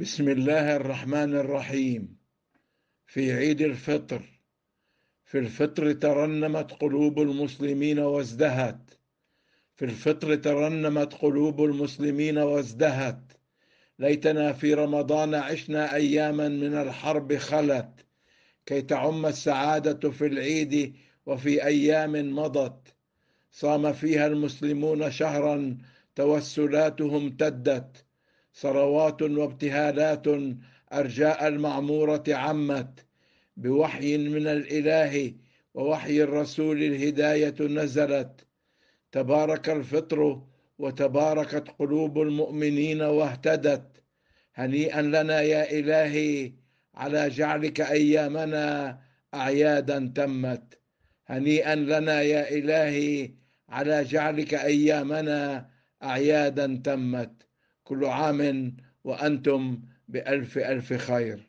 بسم الله الرحمن الرحيم في عيد الفطر في الفطر ترنمت قلوب المسلمين وازدهت في الفطر ترنمت قلوب المسلمين وازدهت ليتنا في رمضان عشنا اياما من الحرب خلت كي تعم السعاده في العيد وفي ايام مضت صام فيها المسلمون شهرا توسلاتهم تدت ثروات وابتهالات أرجاء المعمورة عمت بوحي من الإله ووحي الرسول الهداية نزلت تبارك الفطر وتباركت قلوب المؤمنين واهتدت هنيئا لنا يا إلهي على جعلك أيامنا أعيادا تمت هنيئا لنا يا إلهي على جعلك أيامنا أعيادا تمت كل عام وأنتم بألف ألف خير